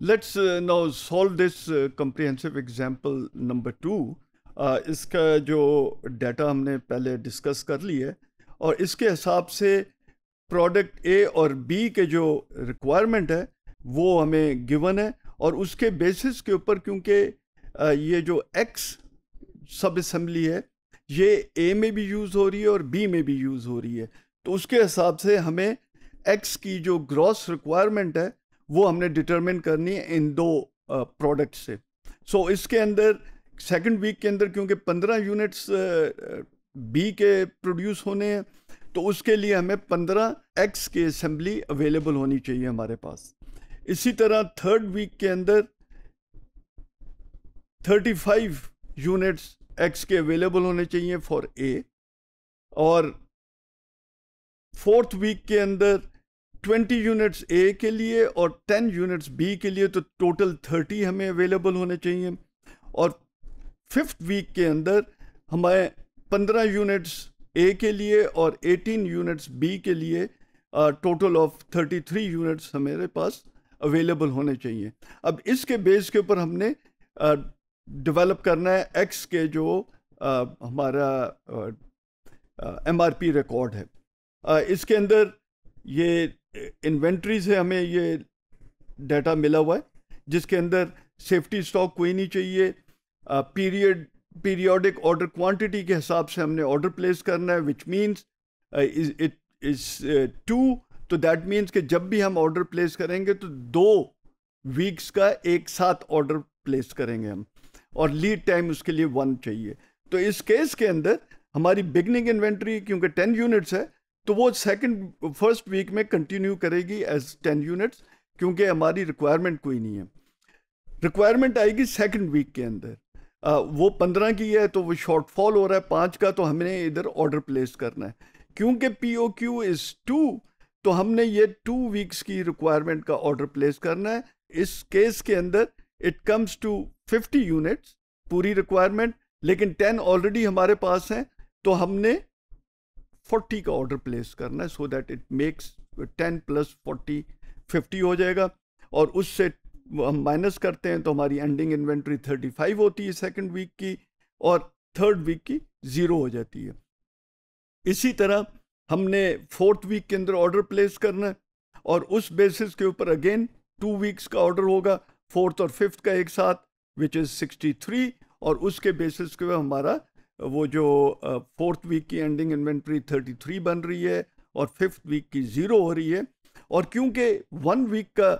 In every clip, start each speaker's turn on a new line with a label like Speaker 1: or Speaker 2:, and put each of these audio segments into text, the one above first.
Speaker 1: Let's uh, now solve this uh, number example number two uh, इसका जो data हमने पहले डिस्कस कर ली है और इसके हिसाब से प्रोडक्ट ए और बी के जो रिक्वायरमेंट है वो हमें गिवन है और उसके बेसिस के ऊपर क्योंकि uh, ये जो एक्स सब असम्बली है ये ए में भी यूज़ हो रही है और बी में भी यूज़ हो रही है तो उसके हिसाब से हमें एक्स की जो ग्रॉस रिक्वायरमेंट है वो हमने डिटरमिन करनी है इन दो प्रोडक्ट से सो so, इसके अंदर सेकंड वीक के अंदर क्योंकि पंद्रह यूनिट्स बी के प्रोड्यूस होने हैं तो उसके लिए हमें पंद्रह एक्स की असम्बली अवेलेबल होनी चाहिए हमारे पास इसी तरह थर्ड वीक के अंदर थर्टी फाइव यूनिट्स एक्स के अवेलेबल होने चाहिए फॉर ए और फोर्थ वीक के अंदर 20 यूनिट्स ए के लिए और 10 यूनिट्स बी के लिए तो टोटल 30 हमें अवेलेबल होने चाहिए और फिफ्थ वीक के अंदर हमें 15 यूनिट्स ए के लिए और 18 यूनिट्स बी के लिए टोटल ऑफ 33 यूनिट्स हमारे पास अवेलेबल होने चाहिए अब इसके बेस के ऊपर हमने डेवलप करना है एक्स के जो आ, हमारा एम आर पी रिकॉर्ड है आ, इसके अंदर ये इन्वेंट्री से हमें ये डाटा मिला हुआ है जिसके अंदर सेफ्टी स्टॉक कोई नहीं चाहिए पीरियड पीरियोडिक ऑर्डर क्वांटिटी के हिसाब से हमने ऑर्डर प्लेस करना है which means it is two तो दैट मीन्स कि जब भी हम ऑर्डर प्लेस करेंगे तो दो वीक्स का एक साथ ऑर्डर प्लेस करेंगे हम और लीड टाइम उसके लिए वन चाहिए तो इस केस के अंदर हमारी बिगनिंग इन्वेंट्री क्योंकि टेन यूनिट्स है तो वो सेकंड फर्स्ट वीक में कंटिन्यू करेगी एज टेन यूनिट्स क्योंकि हमारी रिक्वायरमेंट कोई नहीं है रिक्वायरमेंट आएगी सेकंड वीक के अंदर आ, वो पंद्रह की है तो वो शॉर्टफॉल हो रहा है पाँच का तो हमने इधर ऑर्डर प्लेस करना है क्योंकि P O Q is two तो हमने ये टू वीक्स की रिक्वायरमेंट का ऑर्डर प्लेस करना है इस केस के अंदर it comes to fifty units पूरी रिक्वायरमेंट लेकिन टेन ऑलरेडी हमारे पास हैं तो हमने 40 का ऑर्डर प्लेस करना है so that it makes 10 plus 40 50 हो जाएगा और उससे हम माइनस करते हैं तो हमारी एंडिंग इन्वेंट्री 35 होती है सेकंड वीक की और थर्ड वीक की ज़ीरो हो जाती है इसी तरह हमने फोर्थ वीक के अंदर ऑर्डर प्लेस करना है और उस बेसिस के ऊपर अगेन टू वीक्स का ऑर्डर होगा फोर्थ और फिफ्थ का एक साथ विच इज़ सिक्सटी और उसके बेसिस के ऊपर हमारा वो जो फोर्थ वीक की एंडिंग इन्वेंट्री 33 बन रही है और फिफ्थ वीक की ज़ीरो हो रही है और क्योंकि वन वीक का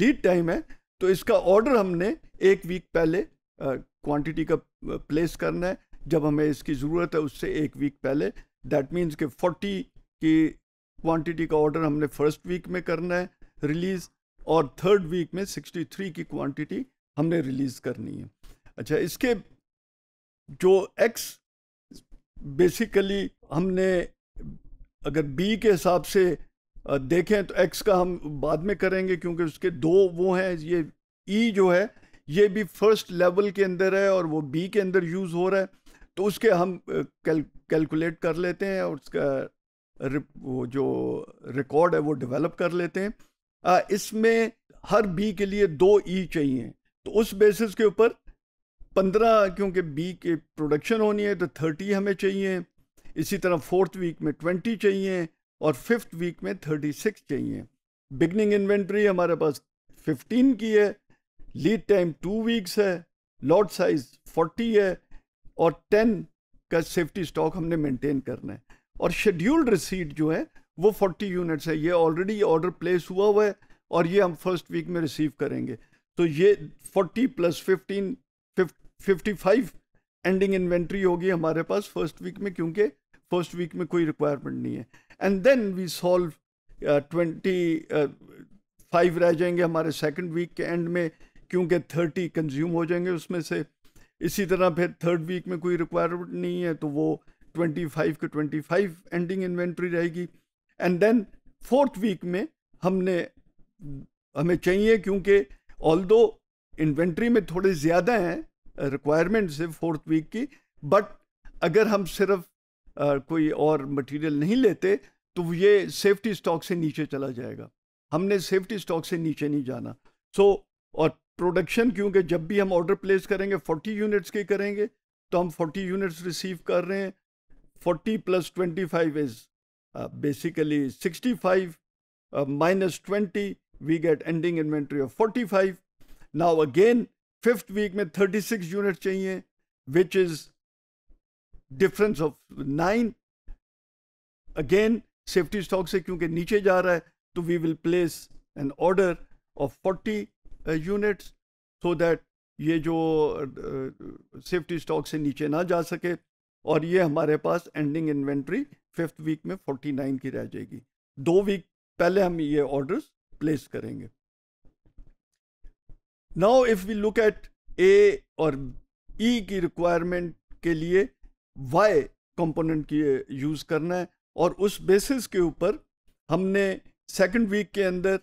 Speaker 1: लीड टाइम है तो इसका ऑर्डर हमने एक वीक पहले क्वांटिटी का प्लेस करना है जब हमें इसकी ज़रूरत है उससे एक वीक पहले दैट मीन्स कि 40 की क्वांटिटी का ऑर्डर हमने फर्स्ट वीक में करना है रिलीज़ और थर्ड वीक में 63 की क्वांटिटी हमने रिलीज़ करनी है अच्छा इसके जो एक्स बेसिकली हमने अगर बी के हिसाब से देखें तो एक्स का हम बाद में करेंगे क्योंकि उसके दो वो हैं ये ई e जो है ये भी फर्स्ट लेवल के अंदर है और वो बी के अंदर यूज़ हो रहा है तो उसके हम कैल कैलकुलेट कर लेते हैं और उसका वो जो रिकॉर्ड है वो डेवलप कर लेते हैं इसमें हर बी के लिए दो ई e चाहिए तो उस बेसिस के ऊपर पंद्रह क्योंकि बी के प्रोडक्शन होनी है तो थर्टी हमें चाहिए इसी तरह फोर्थ वीक में ट्वेंटी चाहिए और फिफ्थ वीक में थर्टी सिक्स चाहिए बिगनिंग इन्वेंट्री हमारे पास फिफ्टीन की है लीड टाइम टू वीक्स है लॉट साइज फोर्टी है और टेन का सेफ्टी स्टॉक हमने मेंटेन करना है और शेड्यूल्ड रिसीट जो है वो फोर्टी यूनिट्स है ये ऑलरेडी ऑर्डर प्लेस हुआ हुआ है और ये हम फर्स्ट वीक में रिसीव करेंगे तो ये forty plus fifteen 55 ending inventory होगी हमारे पास फर्स्ट वीक में क्योंकि फर्स्ट वीक में कोई रिक्वायरमेंट नहीं है and then we solve twenty five रह जाएंगे हमारे सेकंड वीक के एंड में क्योंकि थर्टी कंज्यूम हो जाएंगे उसमें से इसी तरह फिर थर्ड वीक में कोई रिक्वायरमेंट नहीं है तो वो ट्वेंटी फाइव के ट्वेंटी फाइव एंडिंग इन्वेंट्री रहेगी एंड देन फोर्थ वीक में हमने हमें चाहिए क्योंकि ऑल दो इन्वेंट्री में थोड़े ज़्यादा हैं रिक्वायरमेंट्स है फोर्थ वीक की बट अगर हम सिर्फ आ, कोई और मटेरियल नहीं लेते तो ये सेफ्टी स्टॉक से नीचे चला जाएगा हमने सेफ्टी स्टॉक से नीचे नहीं जाना सो so, और प्रोडक्शन क्योंकि जब भी हम ऑर्डर प्लेस करेंगे 40 यूनिट्स के करेंगे तो हम 40 यूनिट्स रिसीव कर रहे हैं 40 plus 25 is basically 65 minus twenty we get ending inventory of 45 now again fifth week में 36 यूनिट चाहिए which is difference of nine again safety stock से क्योंकि नीचे जा रहा है तो we will place an order of 40 units so that ये जो सेफ्टी uh, स्टॉक से नीचे ना जा सके और ये हमारे पास एंडिंग इन्वेंट्री फिफ्थ वीक में 49 की रह जाएगी दो वीक पहले हम ये ऑर्डर्स प्लेस करेंगे now if we look at A और ई e की रिक्वायरमेंट के लिए वाई कंपोनेंट की यूज़ uh, करना है और उस बेसिस के ऊपर हमने सेकंड वीक के अंदर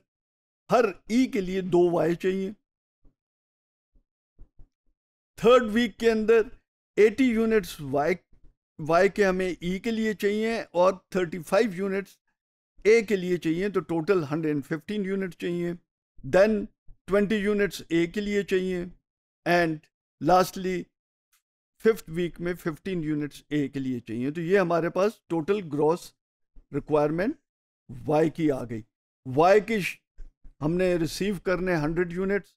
Speaker 1: हर ई e के लिए दो वाई चाहिए थर्ड वीक के अंदर 80 यूनिट्स वाई वाई के हमें ई e के लिए चाहिए और 35 यूनिट्स ए के लिए चाहिए तो टोटल 115 यूनिट चाहिए देन ट्वेंटी यूनिट्स ए के लिए चाहिए एंड लास्टली फिफ्थ वीक में फिफ्टीन यूनिट्स ए के लिए चाहिए तो ये हमारे पास टोटल ग्रॉस रिक्वायरमेंट वाई की आ गई वाई की हमने रिसीव करने hundred units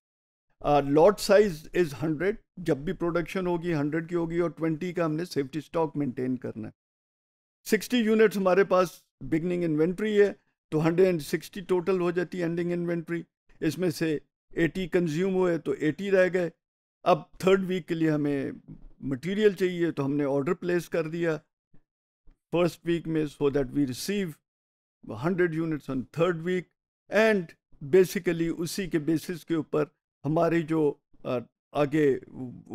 Speaker 1: lot size is hundred जब भी प्रोडक्शन होगी हंड्रेड की होगी और ट्वेंटी का हमने सेफ्टी स्टॉक मेंटेन करना है सिक्सटी यूनिट्स हमारे पास बिगनिंग इन्वेंट्री है तो हंड्रेड एंड सिक्सटी टोटल हो जाती है एंडिंग इन्वेंट्री इसमें से एटी कंज्यूम हुए तो एटी रह गए अब थर्ड वीक के लिए हमें मटेरियल चाहिए तो हमने ऑर्डर प्लेस कर दिया फर्स्ट वीक में so that we receive hundred units on third week and basically उसी के बेसिस के ऊपर हमारी जो आगे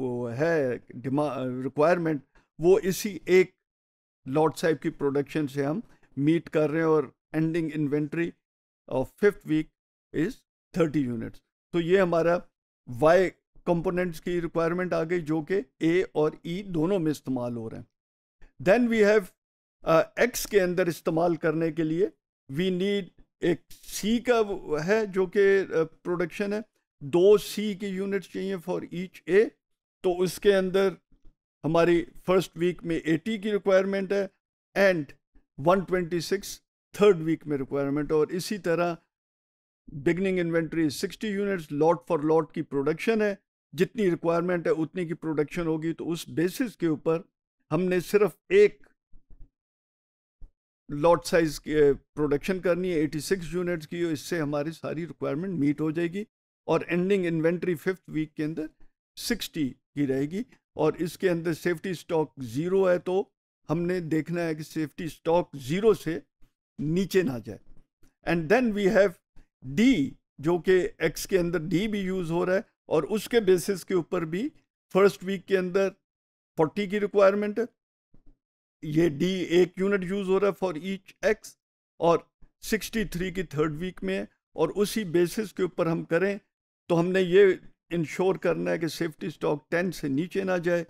Speaker 1: वो है रिक्वायरमेंट वो इसी एक लॉट साहिब की प्रोडक्शन से हम मीट कर रहे हैं और ending inventory of fifth week is thirty units तो ये हमारा वाई कंपोनेंट्स की रिक्वायरमेंट आ गई जो कि ए और ई e दोनों में इस्तेमाल हो रहे हैं देन वी हैव एक्स के अंदर इस्तेमाल करने के लिए वी नीड एक सी का है जो कि प्रोडक्शन uh, है दो सी की यूनिट चाहिए फॉर ईच ए तो उसके अंदर हमारी फर्स्ट वीक में 80 की रिक्वायरमेंट है एंड 126 थर्ड वीक में रिक्वायरमेंट और इसी तरह beginning inventory 60 units lot for lot की प्रोडक्शन है जितनी रिक्वायरमेंट है उतनी की प्रोडक्शन होगी तो उस बेसिस के ऊपर हमने सिर्फ एक लॉट साइज प्रोडक्शन करनी है 86 यूनिट्स की इससे हमारी सारी रिक्वायरमेंट मीट हो जाएगी और एंडिंग इन्वेंट्री फिफ्थ वीक के अंदर 60 की रहेगी और इसके अंदर सेफ्टी स्टॉक ज़ीरो है तो हमने देखना है कि सेफ्टी स्टॉक ज़ीरो से नीचे ना जाए and then we have D जो कि एक्स के अंदर डी भी यूज़ हो रहा है और उसके बेसिस के ऊपर भी फर्स्ट वीक के अंदर फोर्टी की रिक्वायरमेंट है ये डी एक यूनिट यूज़ हो रहा है फॉर ईच एक्स और सिक्सटी थ्री की थर्ड वीक में है और उसी बेसिस के ऊपर हम करें तो हमने ये इंश्योर करना है कि सेफ्टी स्टॉक टेन से नीचे ना जाए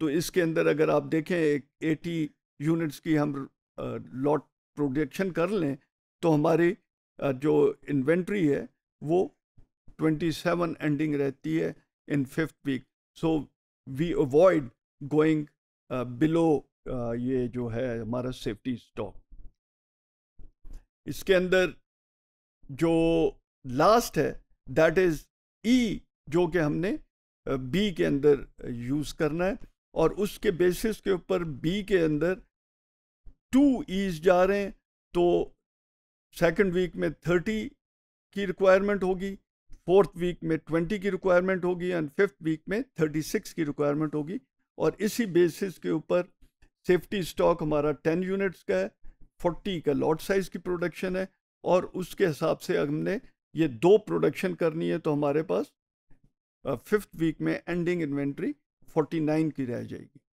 Speaker 1: तो इसके अंदर अगर आप देखें एक एटी यूनिट्स की हम लॉट प्रोडक्शन कर लें तो हमारी जो इन्वेंट्री है वो 27 एंडिंग रहती है in fifth week so we avoid going below ये जो है हमारा सेफ्टी स्टॉक इसके अंदर जो लास्ट है दैट इज़ ई जो कि हमने बी के अंदर यूज़ करना है और उसके बेसिस के ऊपर बी के अंदर टू ईज जा रहे हैं तो सेकेंड वीक में थर्टी की रिक्वायरमेंट होगी फोर्थ वीक में ट्वेंटी की रिक्वायरमेंट होगी एंड फिफ्थ वीक में थर्टी सिक्स की रिक्वायरमेंट होगी और इसी बेसिस के ऊपर सेफ्टी स्टॉक हमारा टेन यूनिट्स का है फोर्टी का लॉट साइज़ की प्रोडक्शन है और उसके हिसाब से हमने ये दो प्रोडक्शन करनी है तो हमारे पास फिफ्थ वीक में एंडिंग इन्वेंट्री फोर्टी की रह जाएगी